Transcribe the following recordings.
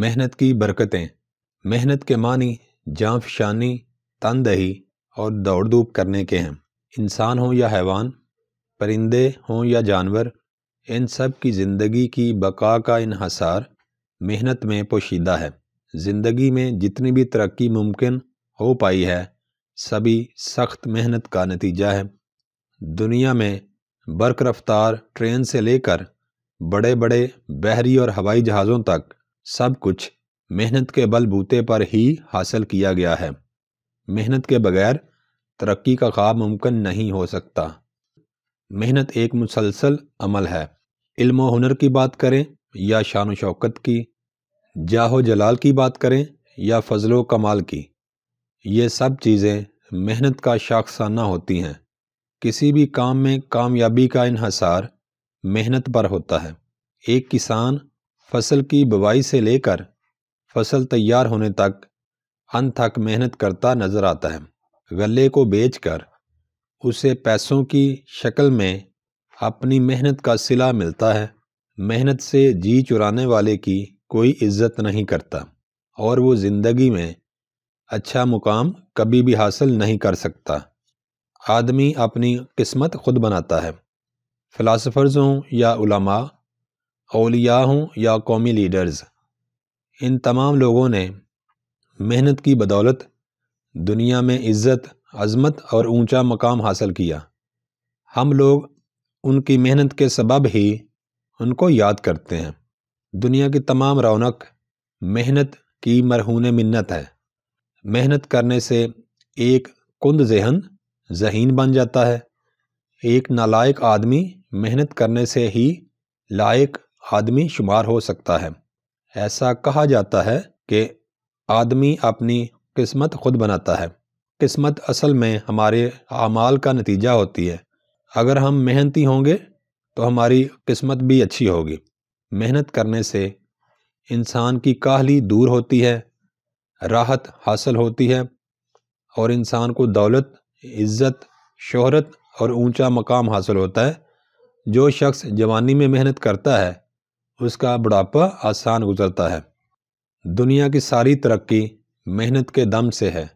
मेहनत की बरकतें मेहनत के मानी जाफशानी तनदही और दौड़ धूप करने के हैं इंसान हो या हैवान परिंदे हों या जानवर इन सब की ज़िंदगी की बका का इनहसार मेहनत में पोशीदा है ज़िंदगी में जितनी भी तरक्की मुमकिन हो पाई है सभी सख्त मेहनत का नतीजा है दुनिया में बर्क रफ्तार ट्रेन से लेकर बड़े बड़े बहरी और हवाई जहाज़ों तक सब कुछ मेहनत के बलबूते पर ही हासिल किया गया है मेहनत के बगैर तरक्की का ख्वाब मुमकिन नहीं हो सकता मेहनत एक मुसलसल अमल है इल्म और हुनर की बात करें या शान शौकत की जाहो जलाल की बात करें या फजलो कमाल की ये सब चीज़ें मेहनत का शाखसाना होती हैं किसी भी काम में कामयाबी का इन्हसार मेहनत पर होता है एक किसान फसल की बुवाई से लेकर फसल तैयार होने तक अनथक मेहनत करता नज़र आता है गले को बेचकर उसे पैसों की शक्ल में अपनी मेहनत का सिला मिलता है मेहनत से जी चुराने वाले की कोई इज्जत नहीं करता और वो ज़िंदगी में अच्छा मुकाम कभी भी हासिल नहीं कर सकता आदमी अपनी किस्मत खुद बनाता है फ़िलासफ़र्ज़ों या उलमा अलिया हों या कौमी लीडर्स इन तमाम लोगों ने मेहनत की बदौलत दुनिया में इज़्ज़त अज़मत और ऊंचा मकाम हासिल किया हम लोग उनकी मेहनत के सबब ही उनको याद करते हैं दुनिया की तमाम रौनक मेहनत की मरहून मन्नत है मेहनत करने से एक कुंद जहन जहीन बन जाता है एक नालायक आदमी मेहनत करने से ही लायक आदमी शुमार हो सकता है ऐसा कहा जाता है कि आदमी अपनी किस्मत खुद बनाता है किस्मत असल में हमारे अमाल का नतीजा होती है अगर हम मेहनती होंगे तो हमारी किस्मत भी अच्छी होगी मेहनत करने से इंसान की काहली दूर होती है राहत हासिल होती है और इंसान को दौलत इज़्ज़त शोहरत और ऊंचा मकाम हासिल होता है जो शख्स जवानी में मेहनत करता है उसका बुढ़ापा आसान गुजरता है दुनिया की सारी तरक्की मेहनत के दम से है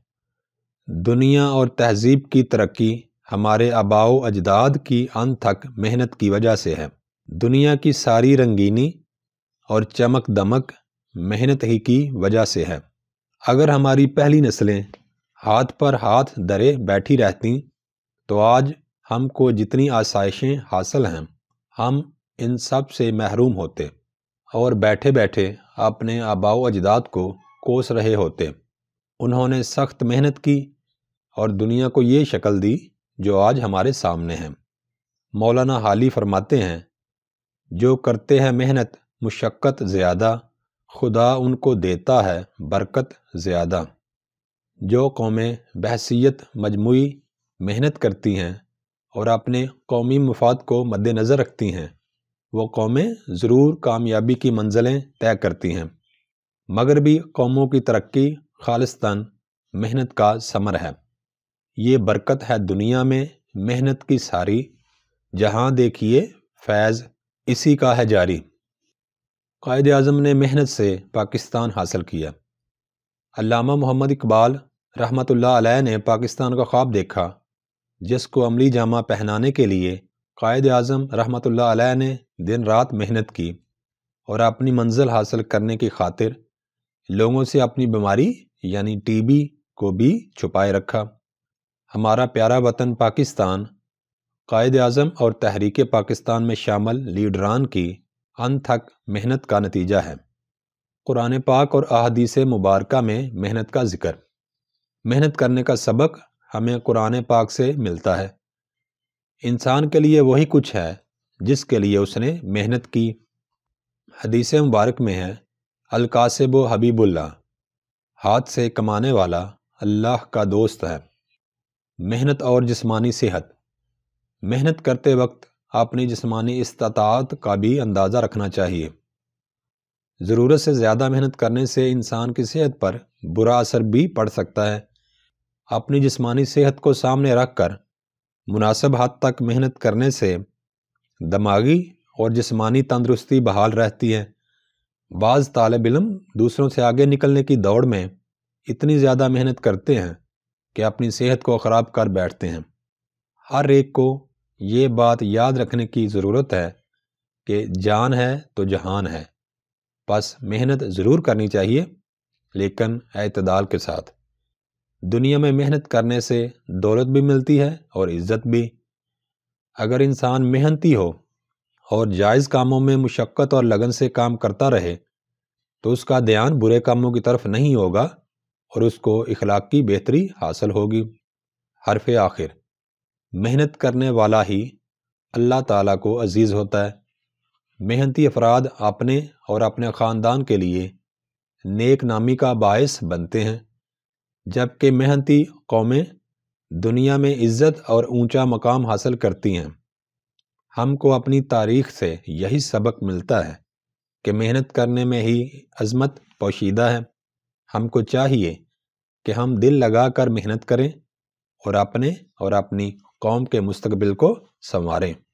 दुनिया और तहजीब की तरक्की हमारे आबाओ अजदाद की अनथक मेहनत की वजह से है दुनिया की सारी रंगीनी और चमक दमक मेहनत ही की वजह से है अगर हमारी पहली नस्लें हाथ पर हाथ दरे बैठी रहती तो आज हमको जितनी आसाइशें हासिल हैं हम इन सब से महरूम होते और बैठे बैठे अपने आबाओ अजदाद को कोस रहे होते उन्होंने सख्त मेहनत की और दुनिया को ये शक्ल दी जो आज हमारे सामने है मौलाना हाली फरमाते हैं जो करते हैं मेहनत मुशक्क़त ज़्यादा खुदा उनको देता है बरकत ज़्यादा जो कौमें बहसीत मजमू मेहनत करती हैं और अपने कौमी मफाद को मद्दनज़र रखती हैं वो कौमें ज़रूर कामयाबी की मंजिलें तय करती हैं मगरबी कौमों की तरक्की खालिस्तान मेहनत का समर है ये बरकत है दुनिया में मेहनत की सारी जहाँ देखिए फैज़ इसी का है जारी कायद अजम ने मेहनत से पाकिस्तान हासिल किया अलामा मोहम्मद इकबाल रहमत अलैह ने पाकिस्तान का ख्वाब देखा जिसको अमली जामा पहनाने के लिए कायद अज़म रहमत ने दिन रात मेहनत की और अपनी मंजिल हासिल करने की खातिर लोगों से अपनी बीमारी यानी टीबी को भी छुपाए रखा हमारा प्यारा वतन पाकिस्तान कायद अज़म और तहरीक पाकिस्तान में शामिल लीडरान की अनथक मेहनत का नतीजा है कुरान पाक और अहदीस मुबारक में मेहनत का जिक्र मेहनत करने का सबक हमें कुरान पाक से मिलता है इंसान के लिए वही कुछ है जिसके लिए उसने मेहनत की हदीस मुबारक में है अलकासब हबीबुल्ला हाथ से कमाने वाला अल्लाह का दोस्त है मेहनत और जिस्मानी सेहत मेहनत करते वक्त अपनी जिस्मानी इस्तात का भी अंदाज़ा रखना चाहिए ज़रूरत से ज़्यादा मेहनत करने से इंसान की सेहत पर बुरा असर भी पड़ सकता है अपनी जिस्मानी सेहत को सामने रख कर मुनासिब हद तक मेहनत करने से दिमागी और जिसमानी तंदरुस्ती बहाल रहती है बाज़ तालब इलम दूसरों से आगे निकलने की दौड़ में इतनी ज़्यादा मेहनत करते हैं कि अपनी सेहत को ख़राब कर बैठते हैं हर एक को ये बात याद रखने की ज़रूरत है कि जान है तो जहान है बस मेहनत ज़रूर करनी चाहिए लेकिन अतदाल के साथ दुनिया में मेहनत करने से दौलत भी मिलती है और इज़्ज़त भी अगर इंसान मेहनती हो और जायज़ कामों में मुशक्क़त और लगन से काम करता रहे तो उसका ध्यान बुरे कामों की तरफ नहीं होगा और उसको इखलाक की बेहतरी हासिल होगी हरफ आखिर मेहनत करने वाला ही अल्लाह ताला को अजीज़ होता है मेहनती अफराद अपने और अपने ख़ानदान के लिए नेक नामी का बायस बनते हैं जबकि मेहनती कौमें दुनिया में इज़्ज़त और ऊंचा मकाम हासिल करती हैं हमको अपनी तारीख से यही सबक मिलता है कि मेहनत करने में ही अज़मत पोशीदा है हमको चाहिए कि हम दिल लगा कर मेहनत करें और अपने और अपनी कौम के मुस्तबिल को संवारें